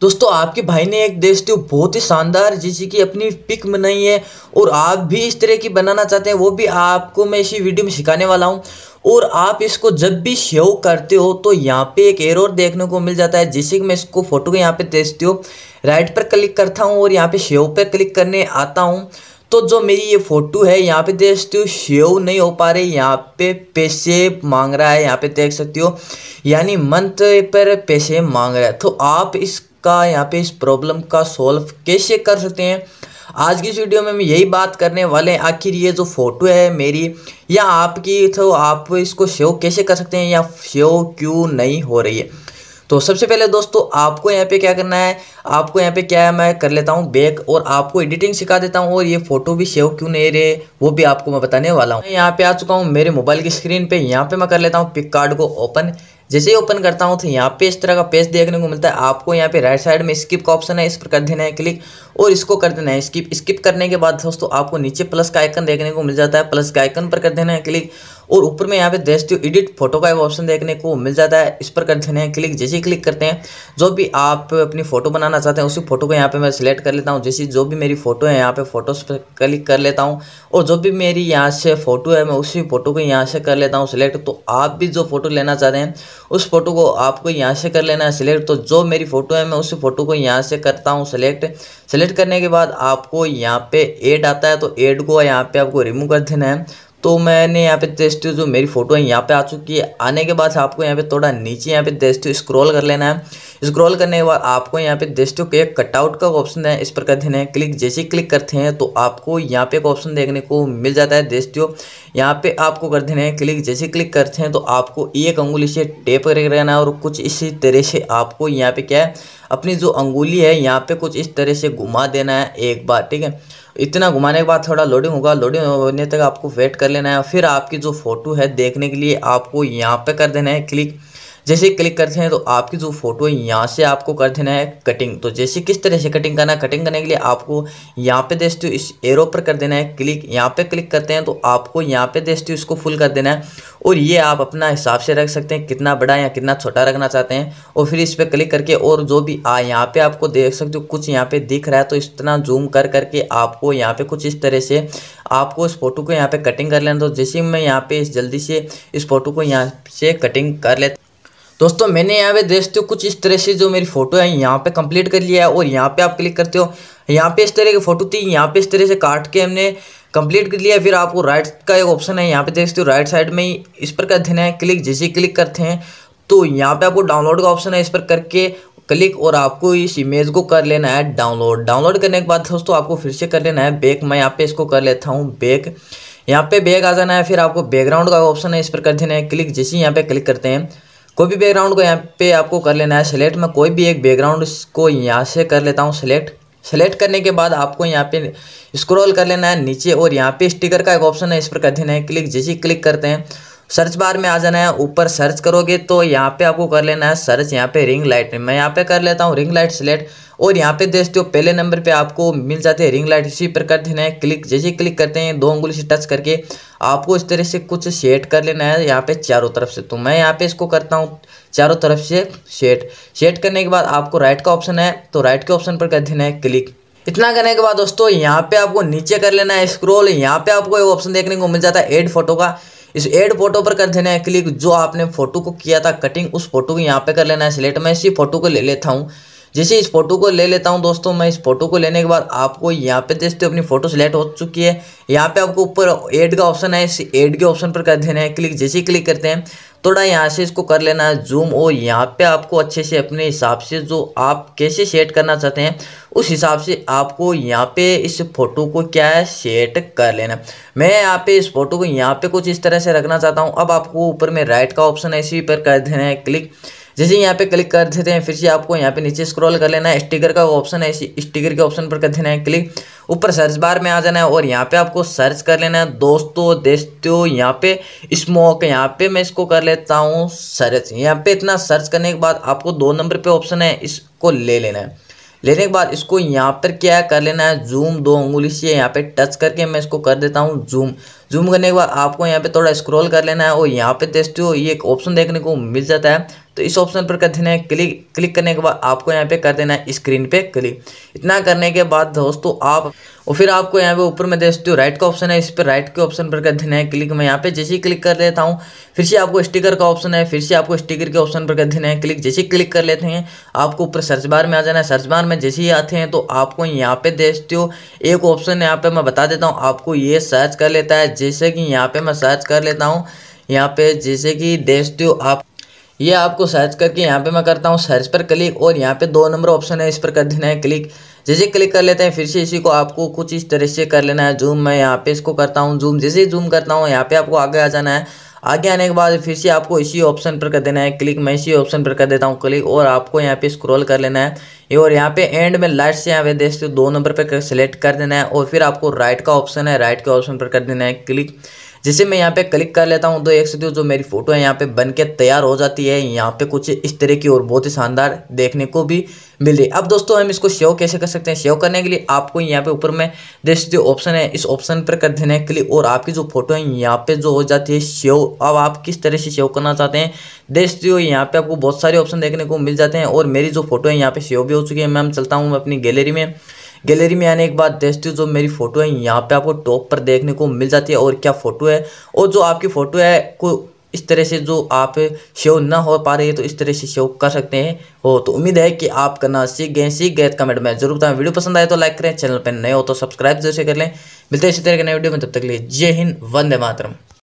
दोस्तों आपके भाई ने एक देश हो तो बहुत ही शानदार जैसे कि अपनी पिक बनाई है और आप भी इस तरह की बनाना चाहते हैं वो भी आपको मैं इसी वीडियो में सिखाने वाला हूँ और आप इसको जब भी शेव करते हो तो यहाँ पे एक एरर देखने को मिल जाता है जैसे कि मैं इसको फोटो को यहाँ पे देखती हूँ राइट पर क्लिक करता हूँ और यहाँ पर शेव पर क्लिक करने आता हूँ तो जो मेरी ये फ़ोटो है यहाँ पे देख सकते हो शेव नहीं हो पा रहे यहाँ पे पैसे मांग रहा है यहाँ पे देख सकते हो यानी मंथ पर पैसे मांग रहा है तो आप इस इसका यहाँ पे इस प्रॉब्लम का सॉल्व कैसे कर सकते हैं आज की इस वीडियो में हम यही बात करने वाले हैं आखिर ये जो फ़ोटो है मेरी या आपकी तो आप इसको शेव कैसे कर सकते हैं या शेव क्यों नहीं हो रही है तो सबसे पहले दोस्तों आपको यहाँ पे क्या करना है आपको यहाँ पे क्या है मैं कर लेता हूँ बैक और आपको एडिटिंग सिखा देता हूँ और ये फोटो भी सेव क्यों नहीं रहे वो भी आपको मैं बताने वाला हूँ यहाँ पे आ चुका हूँ मेरे मोबाइल की स्क्रीन पे यहाँ पे मैं कर लेता हूँ पिक कार्ड को ओपन जैसे ही ओपन करता हूँ तो यहाँ पे इस तरह का पेज देखने को मिलता है आपको यहाँ पे राइट साइड में स्किप का ऑप्शन है इस पर कर देना है क्लिक और इसको कर देना है स्किप स्किप करने के बाद दोस्तों आपको नीचे प्लस का आइकन देखने को मिल जाता है प्लस का आइकन पर कर देना है क्लिक और ऊपर में यहाँ पे देखते हो एडिट फोटो का एक ऑप्शन देखने को मिल जाता है इस पर कर देना है क्लिक जैसे ही क्लिक करते हैं जो भी आप अपनी फोटो बनाना चाहते हैं उसी फोटो को यहाँ पे मैं सिलेक्ट कर लेता हूँ जैसे जो भी मेरी फोटो है यहाँ पे फोटोज पर क्लिक कर लेता हूँ और जो भी मेरी यहाँ से फोटो है मैं उसी फोटो को यहाँ से कर लेता हूँ सिलेक्ट तो आप भी जो फोटो लेना चाहते हैं उस फोटो को आपको यहाँ से कर लेना है सिलेक्ट तो जो मेरी फ़ोटो है मैं उस फोटो को यहाँ से करता हूँ सेलेक्ट सेलेक्ट करने के बाद आपको यहाँ पे एड आता है तो एड को यहाँ पे आपको रिमूव कर देना है तो मैंने यहाँ पे हो जो मेरी फ़ोटो है यहाँ पे आ चुकी है आने के बाद आपको यहाँ पे थोड़ा नीचे यहाँ पे हो स्क्रॉल कर लेना है स्क्रॉल करने के बाद आपको यहाँ पे टेस्ट के कटआउट का ऑप्शन है इस पर कर देना है क्लिक जैसे क्लिक करते हैं तो आपको यहाँ पे एक ऑप्शन देखने को मिल जाता है टेस्ट यहाँ पे आपको कर देना है क्लिक जैसे क्लिक करते हैं तो आपको एक अंगुली से टेप कर रहना है और कुछ इसी तरह से आपको यहाँ पे क्या है अपनी जो अंगुली है यहाँ पे कुछ इस तरह से घुमा देना है एक बार ठीक है इतना घुमाने के बाद थोड़ा लोडिंग होगा लोडिंग होने तक आपको वेट कर लेना है फिर आपकी जो फ़ोटो है देखने के लिए आपको यहाँ पे कर देना है क्लिक जैसे क्लिक करते हैं तो आपकी जो फोटो है यहाँ से आपको कर देना है कटिंग तो जैसे किस तरह से कटिंग करना है कटिंग करने के लिए आपको यहाँ पे हो इस एरो पर कर देना है क्लिक यहाँ पे क्लिक करते हैं तो आपको यहाँ पे हो इसको फुल कर देना है और ये आप अपना हिसाब से रख सकते हैं कितना बड़ा या कितना छोटा रखना चाहते हैं और फिर इस पर क्लिक करके और जो भी आ यहाँ पर आपको देख सकते हो कुछ यहाँ पर दिख रहा है तो इतना जूम कर करके आपको यहाँ पर कुछ इस तरह से आपको इस फोटो को यहाँ पर कटिंग कर लेना तो जैसे मैं यहाँ पर जल्दी से इस फोटो को यहाँ से कटिंग कर लेता दोस्तों मैंने यहाँ पे देखते हो कुछ इस तरह से जो मेरी फोटो है यहाँ पे कंप्लीट कर लिया है और यहाँ पे आप क्लिक करते हो यहाँ पे इस तरह की फोटो थी यहाँ पे इस तरह से काट के हमने कंप्लीट कर लिया फिर आपको राइट का एक ऑप्शन है यहाँ पे देखते हो राइट साइड में ही इस पर कर देना है क्लिक जैसे क्लिक करते हैं तो यहाँ पे आपको डाउनलोड का ऑप्शन है इस पर करके क्लिक और आपको इस इमेज को कर लेना है डाउनलोड डाउनलोड करने के बाद दोस्तों आपको फिर से कर लेना है बैक मैं यहाँ पे इसको कर लेता हूँ बैक यहाँ पे बैग आ जाना है फिर आपको बैकग्राउंड का ऑप्शन है इस पर कर देना है क्लिक जैसे यहाँ पे क्लिक करते हैं कोई भी बैकग्राउंड को यहाँ पे आपको कर लेना है सेलेक्ट मैं कोई भी एक बैकग्राउंड को यहाँ से कर लेता हूँ सेलेक्ट सेलेक्ट करने के बाद आपको यहाँ पे स्क्रॉल कर लेना है नीचे और यहाँ पे स्टिकर का एक ऑप्शन है इस पर कर देना है क्लिक जैसे क्लिक करते हैं सर्च बार में आ जाना है ऊपर सर्च करोगे तो यहाँ पे आपको कर लेना है सर्च यहाँ पे रिंग लाइट मैं यहाँ पे कर लेता हूँ रिंग लाइट सिलेक्ट और यहाँ पे देखते हो पहले नंबर पे आपको मिल जाते हैं रिंग लाइट इसी पर कर देना है क्लिक जैसे क्लिक करते हैं दो उंगली से टच करके आपको इस तरह से कुछ शेड कर लेना है यहाँ पे चारों तरफ से तो मैं यहाँ पे इसको करता हूँ चारों तरफ से शेड शेड करने के बाद आपको राइट का ऑप्शन है तो राइट के ऑप्शन पर कर देना है क्लिक इतना करने के बाद दोस्तों यहाँ पे आपको नीचे कर लेना है स्क्रोल यहाँ पे आपको एक ऑप्शन देखने को मिल जाता है एड फोटो का इस एड फोटो पर कर देना है क्लिक जो आपने फोटो को किया था कटिंग उस फोटो को यहाँ पे कर लेना है सिलेक्ट मैं इसी फोटो को ले लेता हूँ जैसे इस फोटो को ले लेता हूँ दोस्तों मैं इस फोटो को लेने के बाद आपको यहाँ पे देखते हो अपनी फोटो सेलेक्ट हो चुकी है यहाँ पे आपको ऊपर एड का ऑप्शन है इस एड के ऑप्शन पर कर देना है क्लिक जैसे ही क्लिक करते हैं थोड़ा यहाँ से इसको कर लेना है जूम और यहाँ पे आपको अच्छे से अपने हिसाब से जो आप कैसे सेट करना चाहते हैं उस हिसाब से आपको यहाँ पे इस फोटो को क्या है सेट कर लेना मैं यहाँ पे इस फोटो को यहाँ पे कुछ इस तरह से रखना चाहता हूँ अब आपको ऊपर में राइट का ऑप्शन है इसी पर कर देना है क्लिक जैसे यहाँ पे क्लिक कर देते हैं फिर से आपको यहाँ पे नीचे स्क्रॉल कर लेना है स्टिकर का ऑप्शन है स्टिकर के ऑप्शन पर कर देना है क्लिक ऊपर सर्च बार में आ जाना है और यहाँ पे आपको सर्च कर लेना है दोस्तों दोस्तों यहाँ पे स्मोक यहाँ पे मैं इसको कर लेता हूँ सर्च यहाँ पे इतना सर्च करने के बाद आपको दो नंबर पे ऑप्शन है इसको ले लेना है लेने के बाद इसको यहाँ पर क्या कर लेना है जूम दो उंगली से यहाँ पे टच करके मैं इसको कर देता हूँ जूम जूम करने के बाद आपको यहाँ पे थोड़ा स्क्रॉल कर लेना है और यहाँ पे हो ये एक ऑप्शन देखने को मिल जाता है तो इस ऑप्शन पर कर देना है क्लिक क्लिक करने के बाद आपको यहाँ पे कर देना है स्क्रीन पे क्लिक इतना करने के बाद दोस्तों आप और फिर आपको यहाँ पे ऊपर में देखते हो राइट का ऑप्शन है इस पर राइट के ऑप्शन पर कर देना है क्लिक मैं यहाँ पे जैसे ही क्लिक कर लेता हूँ फिर से आपको स्टिकर का ऑप्शन है फिर से आपको स्टिकर के ऑप्शन पर कर देना है क्लिक जैसे ही क्लिक कर लेते हैं आपको ऊपर सर्च बार में आ जाना है सर्च बार में जैसे ही आते हैं तो आपको यहाँ पे देखते हो एक ऑप्शन यहाँ पे मैं बता देता हूँ आपको ये सर्च कर लेता है जैसे कि यहाँ पे मैं सर्च कर लेता हूँ यहाँ पे जैसे कि देखते हो आप ये आपको सर्च करके यहाँ पे मैं करता हूँ सर्च पर क्लिक और यहाँ पे दो नंबर ऑप्शन है इस पर कर देना है क्लिक जैसे क्लिक कर लेते हैं फिर से इसी को आपको कुछ इस तरह से कर लेना है जूम मैं यहाँ पे इसको करता हूँ जूम जैसे जूम करता हूँ यहाँ पे आपको आगे आ जाना है आगे आने के बाद फिर से आपको इसी ऑप्शन पर कर देना है क्लिक मैं इसी ऑप्शन पर कर देता हूँ क्लिक और आपको यहाँ पे स्क्रॉल कर लेना है और यहाँ पे एंड में लास्ट से यहाँ पे देखते दो नंबर पर सिलेक्ट कर देना है और फिर आपको राइट का ऑप्शन है राइट के ऑप्शन पर कर देना है क्लिक जिसे मैं यहाँ पे क्लिक कर लेता हूँ तो एक सकते हो जो मेरी फ़ोटो है यहाँ पे बन के तैयार हो जाती है यहाँ पे कुछ इस तरह की और बहुत ही शानदार देखने को भी मिल रही अब दोस्तों हम इसको शेव कैसे कर सकते हैं शेव करने के लिए आपको यहाँ पे ऊपर में देख सकते ऑप्शन है इस ऑप्शन पर कर देने के लिए और आपकी जो फोटो है यहाँ पे जो हो जाती है शेव अब आप किस तरह से शेव करना चाहते हैं देख सकते हो यहाँ पे आपको बहुत सारे ऑप्शन देखने को मिल जाते हैं और मेरी जो फोटो है यहाँ पे शेव भी हो चुकी है मैं चलता हूँ अपनी गैलरी में गैलरी में आने के बाद दोस्तों जो मेरी फ़ोटो है यहाँ पे आपको टॉप पर देखने को मिल जाती है और क्या फ़ोटो है और जो आपकी फ़ोटो है को इस तरह से जो आप शेव ना हो पा रही है तो इस तरह से शेव कर सकते हैं हो तो उम्मीद है कि आप करना सीख गए सीख गए कमेंट तो में जरूर बताएं वीडियो पसंद आए तो लाइक करें चैनल पर नए हो तो सब्सक्राइब जरूर से कर लें मिलते हैं इसी तरह के नए वीडियो में तब तक लिए जय हिंद वंदे मातरम